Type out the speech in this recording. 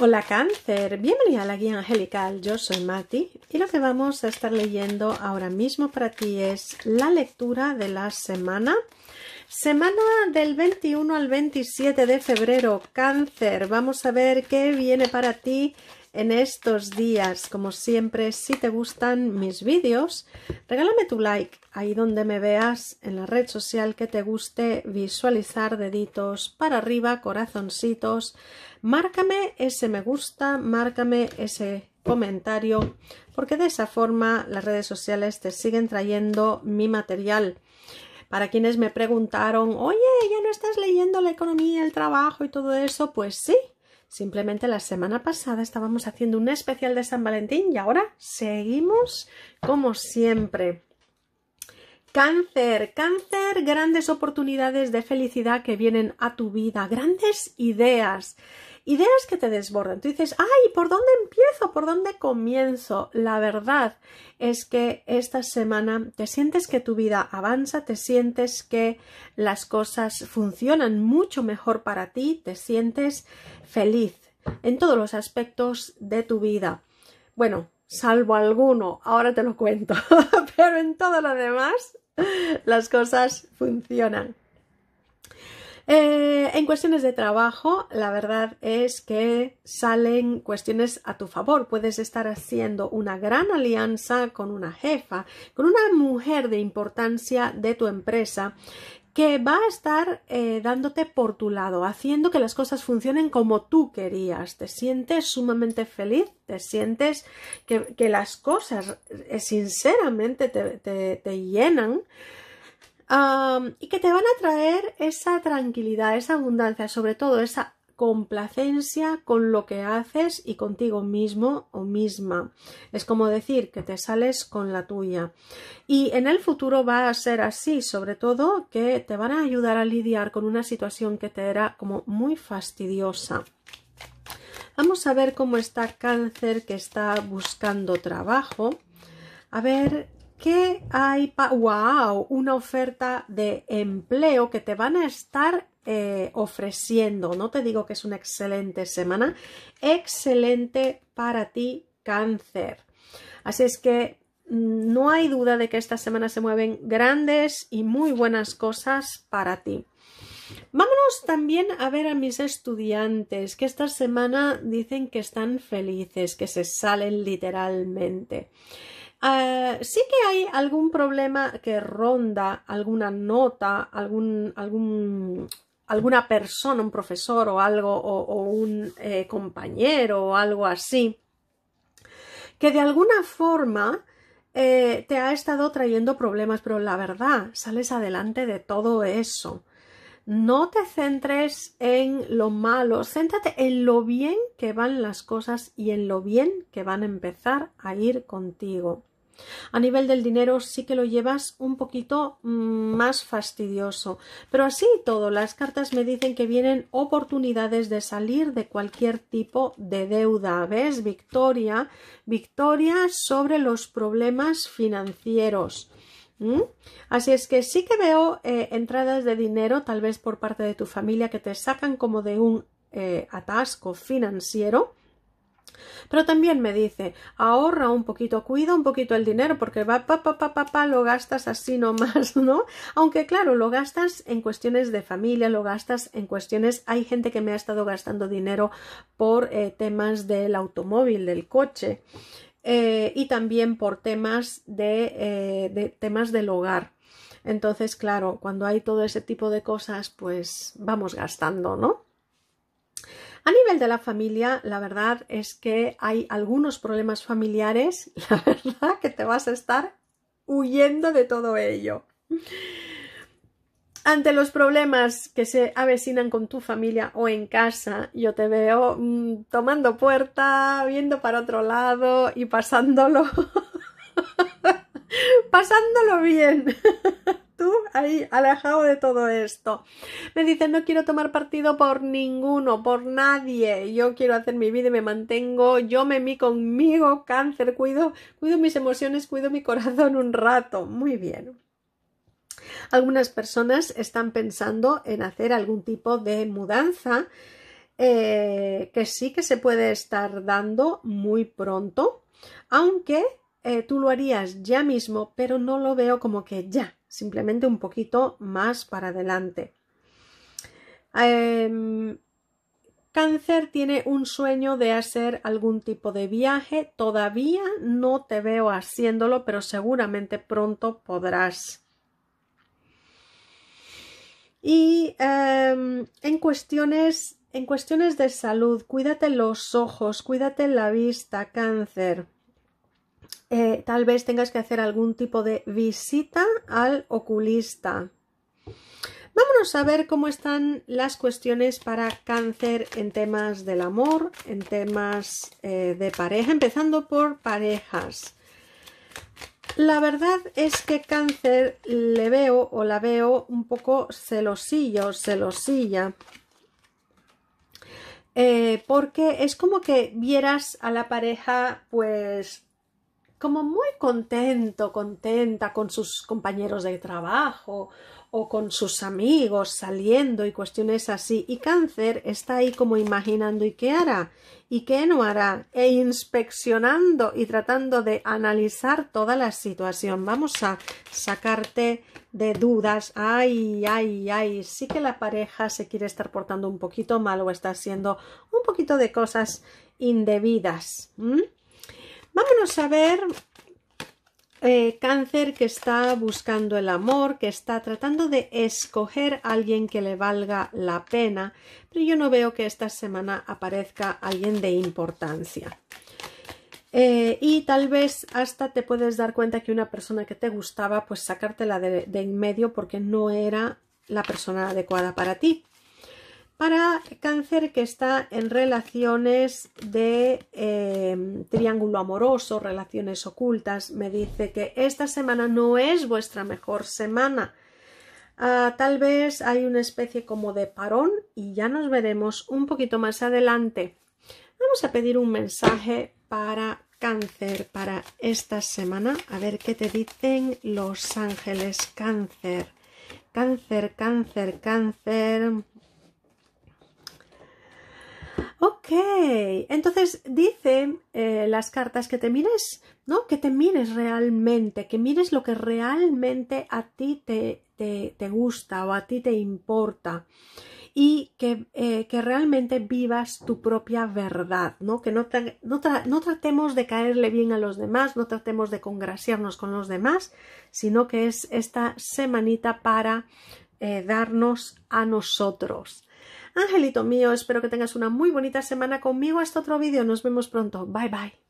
Hola cáncer, bienvenida a la guía angelical, yo soy Mati y lo que vamos a estar leyendo ahora mismo para ti es la lectura de la semana. Semana del 21 al 27 de febrero, cáncer, vamos a ver qué viene para ti en estos días. Como siempre, si te gustan mis vídeos, regálame tu like ahí donde me veas en la red social que te guste visualizar deditos para arriba, corazoncitos. Márcame ese me gusta, márcame ese comentario, porque de esa forma las redes sociales te siguen trayendo mi material. Para quienes me preguntaron, oye, ya no estás leyendo la economía, el trabajo y todo eso, pues sí, Simplemente la semana pasada estábamos haciendo un especial de San Valentín y ahora seguimos como siempre. Cáncer, cáncer, grandes oportunidades de felicidad que vienen a tu vida, grandes ideas. Ideas que te desbordan. Tú dices, ay, ¿por dónde empiezo? ¿Por dónde comienzo? La verdad es que esta semana te sientes que tu vida avanza, te sientes que las cosas funcionan mucho mejor para ti, te sientes feliz en todos los aspectos de tu vida. Bueno, salvo alguno, ahora te lo cuento, pero en todo lo demás las cosas funcionan. Eh, en cuestiones de trabajo, la verdad es que salen cuestiones a tu favor. Puedes estar haciendo una gran alianza con una jefa, con una mujer de importancia de tu empresa que va a estar eh, dándote por tu lado, haciendo que las cosas funcionen como tú querías. Te sientes sumamente feliz, te sientes que, las cosas eh, sinceramente te llenan y que te van a traer esa tranquilidad, esa abundancia, sobre todo esa complacencia con lo que haces y contigo mismo o misma. Es como decir que te sales con la tuya. Y en el futuro va a ser así, sobre todo que te van a ayudar a lidiar con una situación que te era como muy fastidiosa. Vamos a ver cómo está cáncer que está buscando trabajo. A ver, que hay, wow, una oferta de empleo que te van a estar eh, ofreciendo. No te digo que es una excelente semana, excelente para ti cáncer. Así es que mm, no hay duda de que esta semana se mueven grandes y muy buenas cosas para ti. Vámonos también a ver a mis estudiantes que esta semana dicen que están felices, que se salen literalmente. Ah, sí que hay algún problema que ronda alguna nota, alguna persona, un profesor o algo, o, un eh, compañero o algo así, que de alguna forma eh, te ha estado trayendo problemas, pero la verdad, sales adelante de todo eso. No te centres en lo malo, céntrate en lo bien que van las cosas y en lo bien que van a empezar a ir contigo. A nivel del dinero sí que lo llevas un poquito mm, más fastidioso, pero así y todo, las cartas me dicen que vienen oportunidades de salir de cualquier tipo de deuda, ¿ves? Victoria, victoria sobre los problemas financieros. ¿Mm? Así es que sí que veo eh, entradas de dinero, tal vez por parte de tu familia, que te sacan como de un eh, atasco financiero pero también me dice, ahorra un poquito, cuida un poquito el dinero porque va pa pa pa pa, pa lo gastas así nomás, ¿no? Aunque claro, lo gastas en cuestiones de familia, lo gastas en cuestiones, hay gente que me ha estado gastando dinero por eh, temas del automóvil, del coche. Eh, y también por temas eh, de temas del hogar. Entonces, claro, cuando hay todo ese tipo de cosas, pues vamos gastando, ¿no? A nivel de la familia, la verdad es que hay algunos problemas familiares, la verdad que te vas a estar huyendo de todo ello. Ante los problemas que se avecinan con tu familia o en casa, yo te veo mm, tomando puerta, viendo para otro lado y pasándolo. pasándolo bien ahí alejado de todo esto. Me dice, no quiero tomar partido por ninguno, por nadie. Yo quiero hacer mi vida y me mantengo. Yo me mí conmigo, cáncer. Cuido, cuido mis emociones, cuido mi corazón un rato. Muy bien. Algunas personas están pensando en hacer algún tipo de mudanza eh, que sí que se puede estar dando muy pronto, aunque eh, tú lo harías ya mismo, pero no lo veo como que ya simplemente un poquito más para adelante. Em, cáncer tiene un sueño de hacer algún tipo de viaje. Todavía no te veo haciéndolo, pero seguramente pronto podrás. Y em, en cuestiones en cuestiones de salud, cuídate los ojos, cuídate la vista, cáncer. Eh, tal vez tengas que hacer algún tipo de visita al oculista. Vámonos a ver cómo están las cuestiones para cáncer en temas del amor, en temas eh, de pareja, empezando por parejas. La verdad es que cáncer le veo o la veo un poco celosillo, celosilla. Eh, porque es como que vieras a la pareja pues como muy contento, contenta con sus compañeros de trabajo o con sus amigos saliendo y cuestiones así. Y cáncer está ahí como imaginando y qué hará y qué no hará e inspeccionando y tratando de analizar toda la situación. Vamos a sacarte de dudas. Ay, ay, ay. Sí que la pareja se quiere estar portando un poquito mal o está haciendo un poquito de cosas indebidas a ver eh, cáncer que está buscando el amor, que está tratando de escoger a alguien que le valga la pena, pero yo no veo que esta semana aparezca alguien de importancia. Eh, y tal vez hasta te puedes dar cuenta que una persona que te gustaba, pues sacártela de, de en medio porque no era la persona adecuada para ti para cáncer que está en relaciones de em, triángulo amoroso, relaciones ocultas, me dice que esta semana no es vuestra mejor semana. Ah, tal vez hay una especie como de parón y ya nos veremos un poquito más adelante. Vamos a pedir un mensaje para cáncer para esta semana. A ver qué te dicen los ángeles cáncer. Cáncer, cáncer, cáncer. Ok, entonces dice eh, las cartas que te mires, ¿no? Que te mires realmente, que mires lo que realmente a ti te, te, gusta o a ti te importa y que, eh, realmente vivas tu propia verdad, ¿no? Que no, tratemos de caerle bien a los demás, no tratemos de congraciarnos con los demás, sino que es esta semanita para eh, darnos a nosotros. Angelito mío, espero que tengas una muy bonita semana conmigo hasta otro vídeo. Nos vemos pronto. Bye bye.